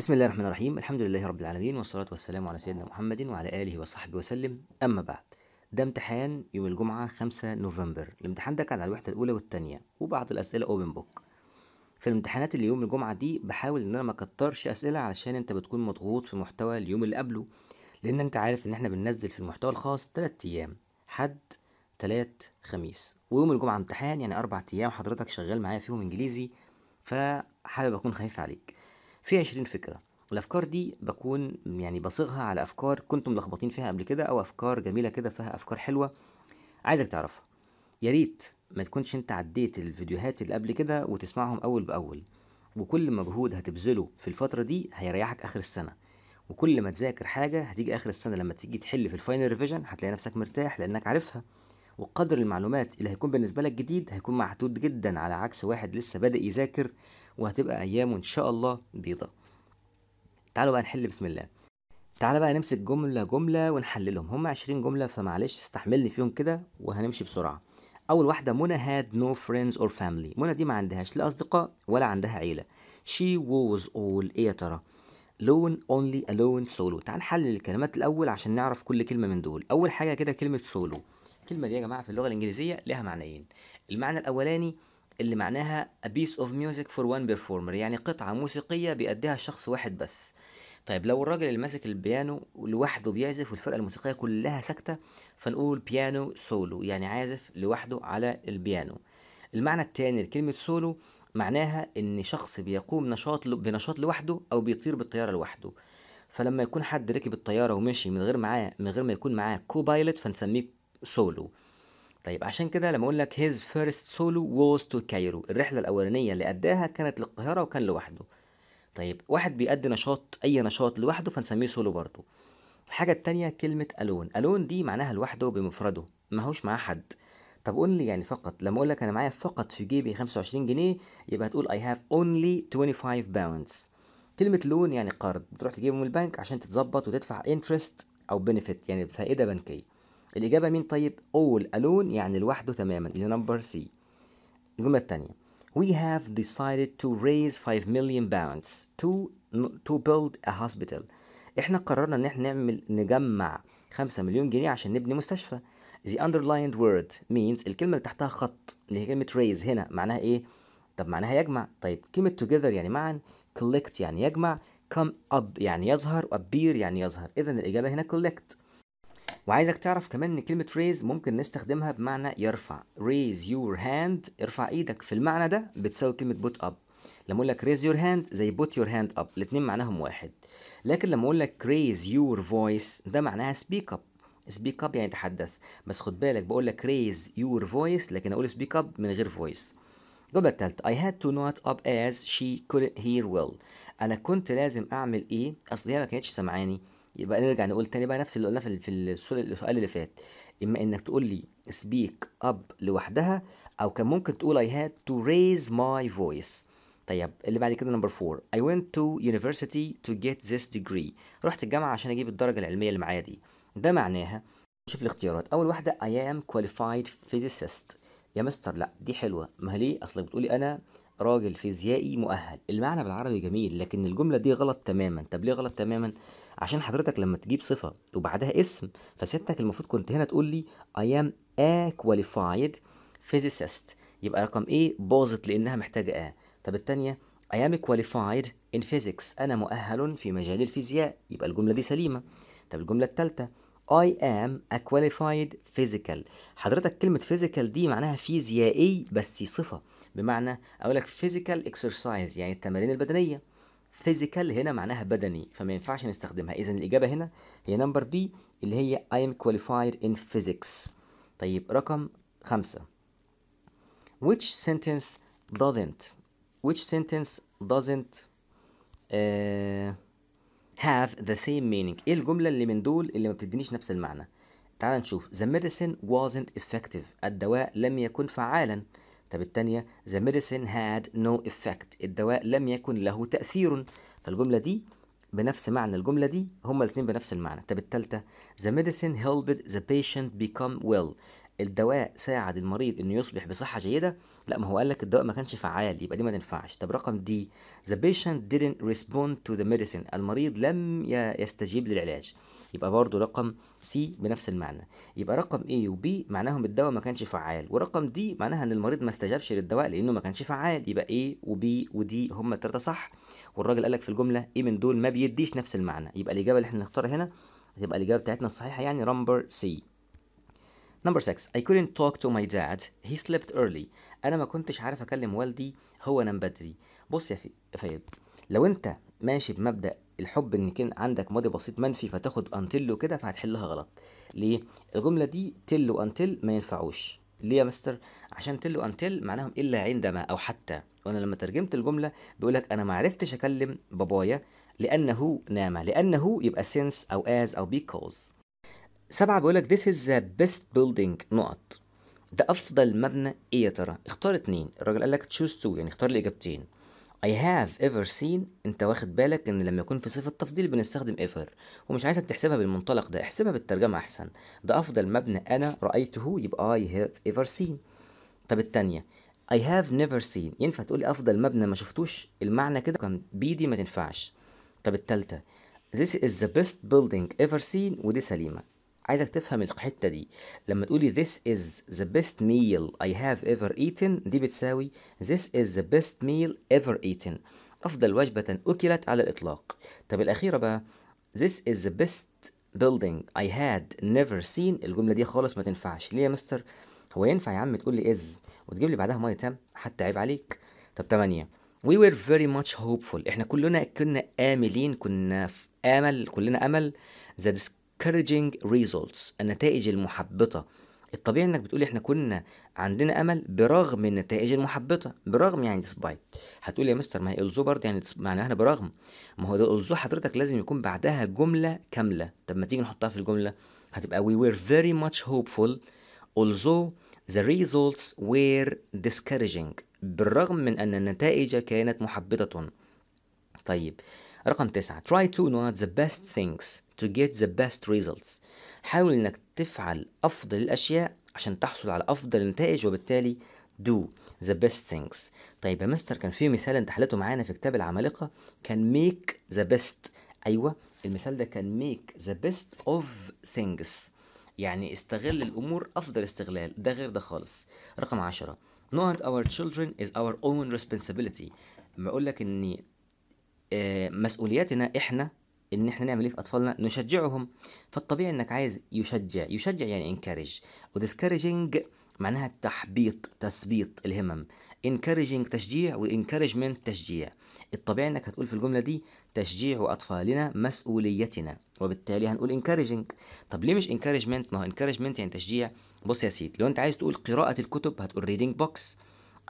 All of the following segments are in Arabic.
بسم الله الرحمن الرحيم الحمد لله رب العالمين والصلاة والسلام على سيدنا محمد وعلى آله وصحبه وسلم أما بعد ده امتحان يوم الجمعة 5 نوفمبر الامتحان ده كان على الوحدة الأولى والتانية وبعض الأسئلة أوبن بوك في الامتحانات اللي يوم الجمعة دي بحاول إن أنا ما أكترش أسئلة علشان أنت بتكون مضغوط في محتوى اليوم اللي قبله لأن أنت عارف إن إحنا بننزل في المحتوى الخاص تلات أيام حد تلات خميس ويوم الجمعة امتحان يعني أربع أيام حضرتك شغال معايا فيهم إنجليزي فحابب أكون خايف عليك في 20 فكره الافكار دي بكون يعني بصيغها على افكار كنتم ملخبطين فيها قبل كده او افكار جميله كده فيها افكار حلوه عايزك تعرفها يا ريت ما تكونش انت عديت الفيديوهات اللي قبل كده وتسمعهم اول باول وكل مجهود هتبذله في الفتره دي هيريحك اخر السنه وكل ما تذاكر حاجه هتيجي اخر السنه لما تيجي تحل في الفاينل ريفيجن هتلاقي نفسك مرتاح لانك عارفها وقدر المعلومات اللي هيكون بالنسبه لك جديد هيكون محدود جدا على عكس واحد لسه بادئ يذاكر وهتبقى أيامه إن شاء الله بيضة تعالوا بقى نحل بسم الله تعالى بقى نمسك جملة جملة ونحللهم هم عشرين جملة فمعلش استحملني فيهم كده وهنمشي بسرعة أول واحدة منى had no friends or family منى دي ما عندهاش لا أصدقاء ولا عندها عيلة she was all إيه يا ترى lone only alone solo تعال نحلل الكلمات الأول عشان نعرف كل كلمة من دول أول حاجة كده كلمة solo الكلمة دي يا جماعة في اللغة الإنجليزية لها معنيين المعنى الأولاني اللي معناها a piece of music for one performer يعني قطعة موسيقية بيأديها شخص واحد بس طيب لو الراجل اللي ماسك البيانو لوحده بيعزف والفرقة الموسيقية كلها ساكتة فنقول بيانو سولو يعني عازف لوحده على البيانو المعنى التاني لكلمة سولو معناها ان شخص بيقوم نشاط بنشاط لوحده او بيطير بالطيارة لوحده فلما يكون حد ركب الطيارة ومشي من غير معاه من غير ما يكون معاه كوبايلوت فنسميه سولو طيب عشان كده لما اقول لك his first solo was to Cairo الرحله الاولانيه اللي أداها كانت للقاهره وكان لوحده طيب واحد بيأدي نشاط اي نشاط لوحده فنسميه سولو برضه الحاجه التانية كلمه الون الون دي معناها لوحده بمفرده ما هوش معاه حد طب قول لي يعني فقط لما اقول لك انا معايا فقط في جيبي 25 جنيه يبقى هتقول I have only 25 pounds كلمة لون يعني قرض بتروح تجيبه من البنك عشان تتظبط وتدفع interest أو benefit يعني فائدة بنكية الإجابة مين طيب؟ all alone يعني لوحده تماما اللي نمبر سي الجملة التانية We have decided to raise 5 million pounds to, to build a hospital احنا قررنا ان احنا نعمل نجمع 5 مليون جنيه عشان نبني مستشفى The underlined word means الكلمة اللي تحتها خط اللي هي كلمة raise هنا معناها ايه؟ طب معناها يجمع طيب كلمة together يعني معا collect يعني يجمع come up يعني يظهر appear يعني يظهر إذا الإجابة هنا collect وعايزك تعرف كمان ان كلمه raise ممكن نستخدمها بمعنى يرفع raise your hand ارفع ايدك في المعنى ده بتساوي كلمه put up لما اقول لك raise your hand زي put your hand up الاتنين معناهم واحد لكن لما اقول لك raise your voice ده معناها speak up speak up يعني تحدث بس خد بالك بقول لك raise your voice لكن اقول speak up من غير voice الجملة التالتة I had to not up as she couldn't hear well أنا كنت لازم أعمل إيه أصل هي ما كانتش سامعاني يبقى نرجع نقول تاني بقى نفس اللي قلنا في السؤال اللي فات اما انك تقول لي سبيك اب لوحدها او كان ممكن تقول اي هاد تو ريز ماي فويس طيب اللي بعد كده نمبر 4 اي ونت تو يونيفرسيتي تو جيت ذس ديجري رحت الجامعة عشان اجيب الدرجة العلمية اللي معايا دي ده معناها نشوف الاختيارات اول واحدة اي ام كواليفايد فيزيست يا مستر لا دي حلوة ما هي ليه اصلك بتقولي انا راجل فيزيائي مؤهل المعنى بالعربي جميل لكن الجملة دي غلط تماما طب ليه غلط تماما عشان حضرتك لما تجيب صفة وبعدها اسم فستك المفروض كنت هنا تقول لي I am a qualified physicist يبقى رقم ايه باظت لأنها محتاجة A طب التانية I am qualified in physics أنا مؤهل في مجال الفيزياء يبقى الجملة دي سليمة طب الجملة التالتة I am a qualified physical حضرتك كلمة physical دي معناها فيزيائي بس صفة بمعنى أقول لك physical exercise يعني التمارين البدنية physical هنا معناها بدني فما ينفعش نستخدمها إذا الإجابة هنا هي نمبر بي اللي هي I am qualified in physics طيب رقم خمسة which sentence doesn't which sentence doesn't uh, have the same meaning ايه الجملة اللي من دول اللي ما بتدينيش نفس المعنى تعال نشوف the medicine wasn't effective الدواء لم يكن فعالا طب التانية the medicine had no effect الدواء لم يكن له تأثير فالجملة دي بنفس معنى الجملة دي هما الاتنين بنفس المعنى طب التالتة the medicine helped the patient become well الدواء ساعد المريض انه يصبح بصحه جيده لا ما هو قال لك الدواء ما كانش فعال يبقى دي ما تنفعش طب رقم دي the patient didn't respond to the medicine المريض لم يستجيب للعلاج يبقى برضو رقم سي بنفس المعنى يبقى رقم اي وبي معناهم الدواء ما كانش فعال ورقم دي معناها ان المريض ما استجابش للدواء لانه ما كانش فعال يبقى اي وبي ودي هم الثلاثه صح والراجل قال لك في الجمله ايه من دول ما بيديش نفس المعنى يبقى الاجابه اللي احنا نختارها هنا هتبقى الاجابه بتاعتنا الصحيحه يعني رمبر سي نمبر 6 I couldn't talk to my dad he slept early انا ما كنتش عارف اكلم والدي هو نام بدري بص يا فايد لو انت ماشي بمبدا الحب ان كان عندك ماضي بسيط منفي فتاخد انتل وكده فهتحلها غلط ليه الجمله دي تل وانتل ما ينفعوش ليه يا مستر عشان تل وانتل معناهم الا عندما او حتى وانا لما ترجمت الجمله بيقول لك انا ما عرفتش اكلم بابايا لانه نام لانه يبقى سينس او از او بيكوز سبعة بيقولك this is the best building نقط ده أفضل مبنى إيه يا ترى؟ اختار اتنين الراجل قالك choose two يعني اختار الإجابتين. إجابتين I have ever seen أنت واخد بالك إن لما يكون في صفة تفضيل بنستخدم ever ومش عايزك تحسبها بالمنطلق ده احسبها بالترجمة أحسن ده أفضل مبنى أنا رأيته يبقى I have ever seen طب التانية I have never seen ينفع تقولي أفضل مبنى ما شفتوش المعنى كده كان بيدي ما تنفعش طب التالتة This is the best building ever seen ودي سليمة عايزك تفهم الحته دي لما تقولي this is the best meal I have ever eaten دي بتساوي this is the best meal ever eaten أفضل وجبة أكلت على الإطلاق طب الأخيرة بقى This is the best building I had never seen الجملة دي خالص ما تنفعش ليه يا مستر هو ينفع يا عم تقول لي is وتجيب لي بعدها مية تم حتى عيب عليك طب تمانية We were very much hopeful احنا كلنا كنا آملين كنا في آمل كلنا أمل the encouraging results النتائج المحبطة الطبيعي انك بتقول احنا كنا عندنا امل برغم النتائج المحبطه برغم يعني ديسبايت هتقول يا مستر ما هي الزو برضه يعني معناها احنا برغم ما هو ده الزو حضرتك لازم يكون بعدها جمله كامله طب ما تيجي نحطها في الجمله هتبقى we were very much hopeful although the results were discouraging بالرغم من ان النتائج كانت محبطه طيب رقم تسعة try to not the best things to get the best results حاول انك تفعل افضل الاشياء عشان تحصل على افضل النتائج وبالتالي do the best things طيب يا مستر كان في مثال انت حلته معانا في كتاب العمالقه كان make the best ايوه المثال ده كان make the best of things يعني استغل الامور افضل استغلال ده غير ده خالص رقم عشرة not our children is our own responsibility بقول لك ان مسؤوليتنا احنا ان احنا نعمل ايه في اطفالنا نشجعهم فالطبيعي انك عايز يشجع يشجع يعني انكارج وديسكارجينج معناها تحبيط تثبيط الهمم انكارجينج تشجيع وانكارجمنت تشجيع الطبيعي انك هتقول في الجمله دي تشجيع اطفالنا مسؤوليتنا وبالتالي هنقول انكارجينج طب ليه مش انكارجمنت ما هو انكارجمنت يعني تشجيع بص يا سيد لو انت عايز تقول قراءه الكتب هتقول ريدنج بوكس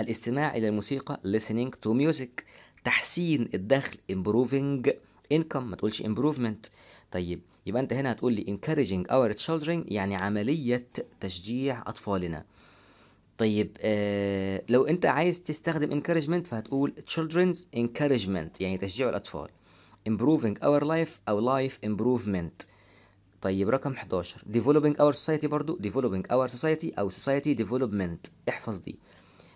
الاستماع الى الموسيقى listening to music تحسين الدخل improving income ما تقولش improvement طيب يبقى انت هنا هتقول لي encouraging our children يعني عملية تشجيع أطفالنا طيب آه لو انت عايز تستخدم encouragement فهتقول children's encouragement يعني تشجيع الأطفال improving our life أو life improvement طيب رقم 11 developing our society برضو developing our society أو society development احفظ دي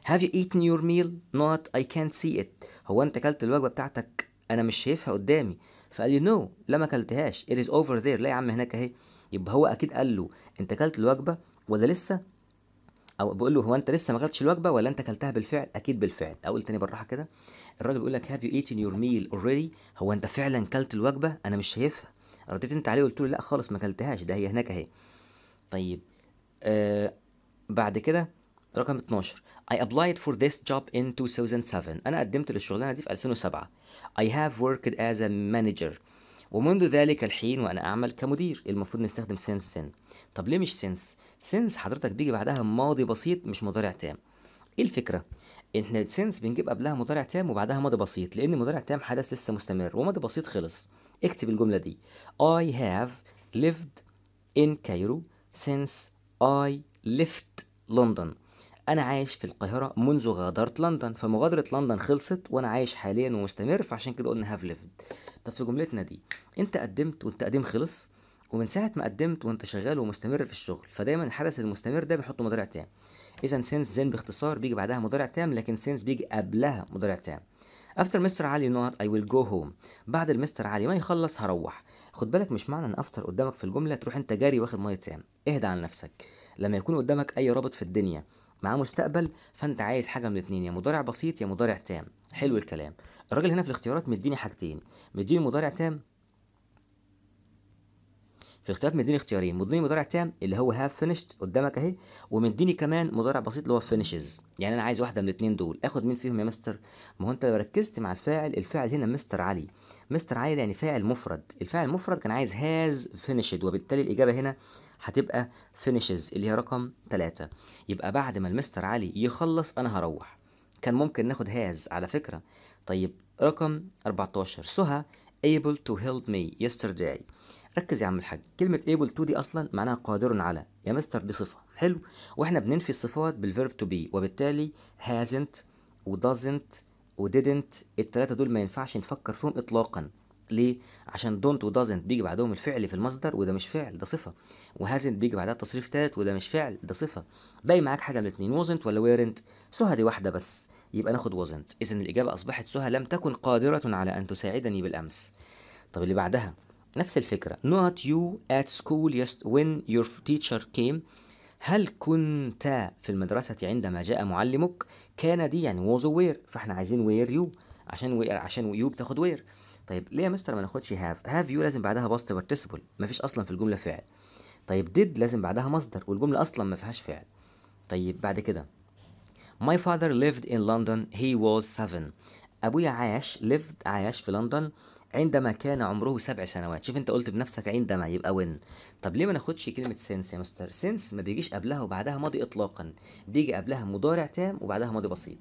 Have you eaten your meal? Not I can't see it. هو أنت أكلت الوجبة بتاعتك أنا مش شايفها قدامي فقال لي نو لا ما أكلتهاش it is over there لا يا عم هناك أهي يبقى هو أكيد قال له أنت أكلت الوجبة ولا لسه؟ أو بقول له هو أنت لسه ما أكلتش الوجبة ولا أنت أكلتها بالفعل؟ أكيد بالفعل أقول تاني بالراحة كده الراجل بيقول لك have you eaten your meal already؟ هو أنت فعلا كلت الوجبة أنا مش شايفها رديت أنت عليه وقلت له لا خالص ما أكلتهاش ده هي هناك أهي طيب آه بعد كده رقم 12 I applied for this job in 2007 أنا قدمت للشغلانة دي في 2007 I have worked as a manager ومنذ ذلك الحين وأنا أعمل كمدير المفروض نستخدم since then طب ليه مش since؟ since حضرتك بيجي بعدها ماضي بسيط مش مضارع تام ايه الفكرة؟ احنا سنس بنجيب قبلها مضارع تام وبعدها ماضي بسيط لأن مضارع تام حدث لسه مستمر وماضي بسيط خلص اكتب الجملة دي I have lived in Cairo since I left London انا عايش في القاهره منذ غادرت لندن فمغادره لندن خلصت وانا عايش حاليا ومستمر فعشان كده قلنا هاف ليفد طب في جملتنا دي انت قدمت والتقديم خلص ومن ساعه ما قدمت وانت شغال ومستمر في الشغل فدايما الحدث المستمر ده بيحط مضارع تام اذا سينس زين باختصار بيجي بعدها مضارع تام لكن سينس بيجي قبلها مضارع تام افتر مستر علي نوت اي ويل جو هوم بعد المستر علي ما يخلص هروح خد بالك مش معنى ان افتر قدامك في الجمله تروح انت جاري واخد ميه تام اهدى عن نفسك لما يكون قدامك اي رابط في الدنيا معاه مستقبل فانت عايز حاجه من الاثنين يا مضارع بسيط يا مضارع تام حلو الكلام الراجل هنا في الاختيارات مديني حاجتين مديني مضارع تام في اختيارات مديني اختيارين مديني مضارع تام اللي هو هاف فينيشد قدامك اهي ومديني كمان مضارع بسيط اللي هو فينيشز يعني انا عايز واحده من الاثنين دول اخد مين فيهم يا مستر ما هو انت لو ركزت مع الفاعل الفاعل هنا مستر علي مستر علي يعني فاعل مفرد الفاعل المفرد كان عايز هاز فينيشد وبالتالي الاجابه هنا هتبقى فينيشز اللي هي رقم 3 يبقى بعد ما المستر علي يخلص انا هروح كان ممكن ناخد هاز على فكره طيب رقم 14 سهى able to help me yesterday ركز يا عم الحاج كلمة able to دي أصلا معناها قادر على يا مستر دي صفة حلو وإحنا بننفي الصفات بالفيرب تو بي وبالتالي hasn't و doesn't و didn't الثلاثه دول ما ينفعش نفكر فيهم إطلاقا ليه؟ عشان don't و doesn't بيجي بعدهم الفعل في المصدر وده مش فعل ده صفة وهازنت بيجي بعدها تصريف ثالث وده مش فعل ده صفة باقي معاك حاجة من الاتنين wasn't ولا weren't سهى دي واحدة بس يبقى ناخد wasn't إذا الإجابة أصبحت سهى لم تكن قادرة على أن تساعدني بالأمس طب اللي بعدها نفس الفكرة not you at school just when your teacher came هل كنت في المدرسة عندما جاء معلمك كان دي يعني was aware فاحنا عايزين where you عشان where عشان يو بتاخد وير طيب ليه يا مستر ما ناخدش هاف هاف يو لازم بعدها باست بارتيسيبل مفيش اصلا في الجملة فعل طيب ديد لازم بعدها مصدر والجملة اصلا ما فيهاش فعل طيب بعد كده My father lived in London he was seven أبويا عاش ليفد عاش في لندن عندما كان عمره سبع سنوات شوف انت قلت بنفسك عندما يبقى وين طب ليه ما ناخدش كلمة سينس يا مستر سينس ما بيجيش قبلها وبعدها ماضي إطلاقا بيجي قبلها مضارع تام وبعدها ماضي بسيط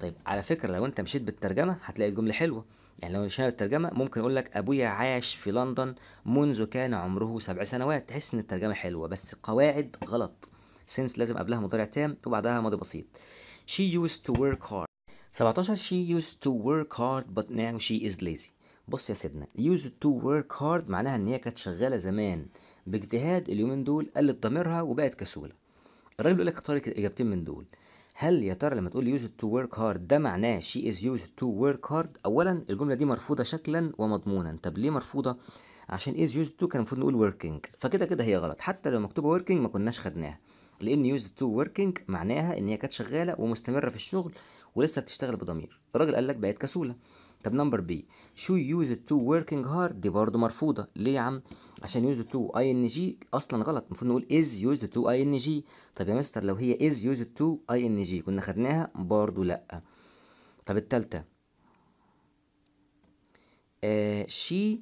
طيب على فكرة لو انت مشيت بالترجمة هتلاقي الجملة حلوة يعني لو مشينا بالترجمة ممكن أقول لك أبويا عاش في لندن منذ كان عمره سبع سنوات تحس إن الترجمة حلوة بس قواعد غلط سينس لازم قبلها مضارع تام وبعدها ماضي بسيط She used to work hard 17 she used to work hard but now she is lazy بص يا سيدنا used to work hard معناها ان هي كانت شغاله زمان باجتهاد اليومين دول قلت ضميرها وبقت كسوله الراجل بيقول لك اختار الاجابتين من دول هل يا ترى لما تقول used to work hard ده معناه she is used to work hard اولا الجمله دي مرفوضه شكلا ومضمونا طب ليه مرفوضه عشان is used to كان المفروض نقول working فكده كده هي غلط حتى لو مكتوبه working ما كناش خدناها لان يوز تو وركينج معناها ان هي كانت شغاله ومستمره في الشغل ولسه بتشتغل بضمير الراجل قال لك بقت كسوله طب نمبر بي شو يوز تو وركينج هارد دي برضه مرفوضه ليه يا عم عشان يوز تو اي ان جي اصلا غلط المفروض نقول از يوز تو اي ان جي طب يا مستر لو هي از يوز تو اي ان جي كنا خدناها برضه لا طب التالتة آه شي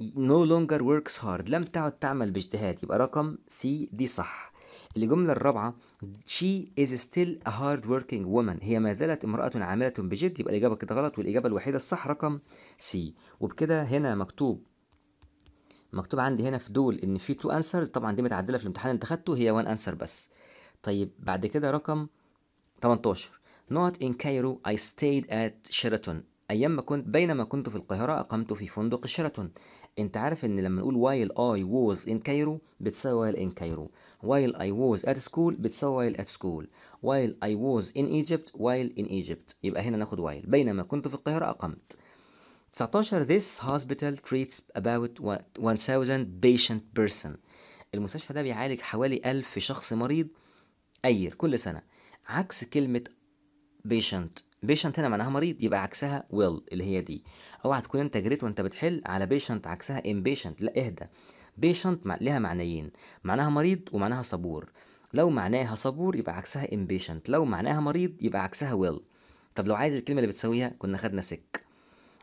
no longer works hard لم تعد تعمل باجتهاد يبقى رقم سي دي صح الجملة الرابعة she is still a hard working woman هي ما زالت امرأة عاملة بجد يبقى الإجابة كده غلط والإجابة الوحيدة الصح رقم سي وبكده هنا مكتوب مكتوب عندي هنا في دول إن في تو أنسرز طبعا دي متعدلة في الامتحان اللي أنت خدته هي وان أنسر بس طيب بعد كده رقم 18 Not in Cairo I stayed at Sheraton أيام ما كنت بينما كنت في القاهرة أقمت في فندق شيراتون أنت عارف إن لما نقول while I was in Cairo بتساوي while in Cairo while I was at school بتساوي while at school while I was in Egypt while in Egypt يبقى هنا ناخد while بينما كنت في القاهرة أقمت 19 this hospital treats about 1000 patient person المستشفى ده بيعالج حوالي 1000 شخص مريض أير كل سنة عكس كلمة patient بيشنت هنا معناها مريض يبقى عكسها ويل اللي هي دي اوعى تكون انت جريت وانت بتحل على بيشنت عكسها امبيشنت لا اهدى بيشنت لها معنيين معناها مريض ومعناها صبور لو معناها صبور يبقى عكسها امبيشنت لو معناها مريض يبقى عكسها ويل طب لو عايز الكلمه اللي بتسويها كنا خدنا سك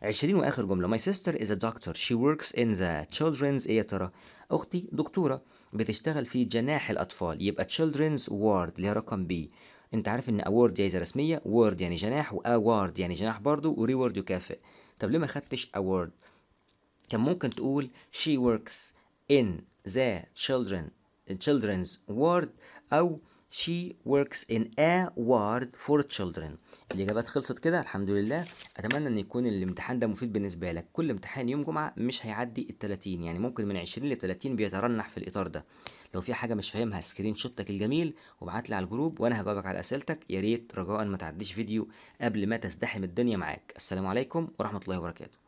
20 واخر جمله My sister is a doctor she works in the children's ايه يا ترى اختي دكتوره بتشتغل في جناح الاطفال يبقى children's ward هي رقم بي انت عارف ان اوورد جايزه يعني رسميه وورد يعني جناح واوارد يعني جناح برضو وريورد يكافئ طب ليه ما خدتش اوورد كان ممكن تقول she works in the children children's ward او she works in a ward for children الاجابات خلصت كده الحمد لله اتمنى ان يكون الامتحان ده مفيد بالنسبه لك كل امتحان يوم جمعه مش هيعدي ال 30 يعني ممكن من 20 ل 30 بيترنح في الاطار ده لو في حاجه مش فاهمها سكرين شوتك الجميل وابعت لي على الجروب وانا هجاوبك على اسئلتك يا ريت رجاء ما تعديش فيديو قبل ما تزدحم الدنيا معاك السلام عليكم ورحمه الله وبركاته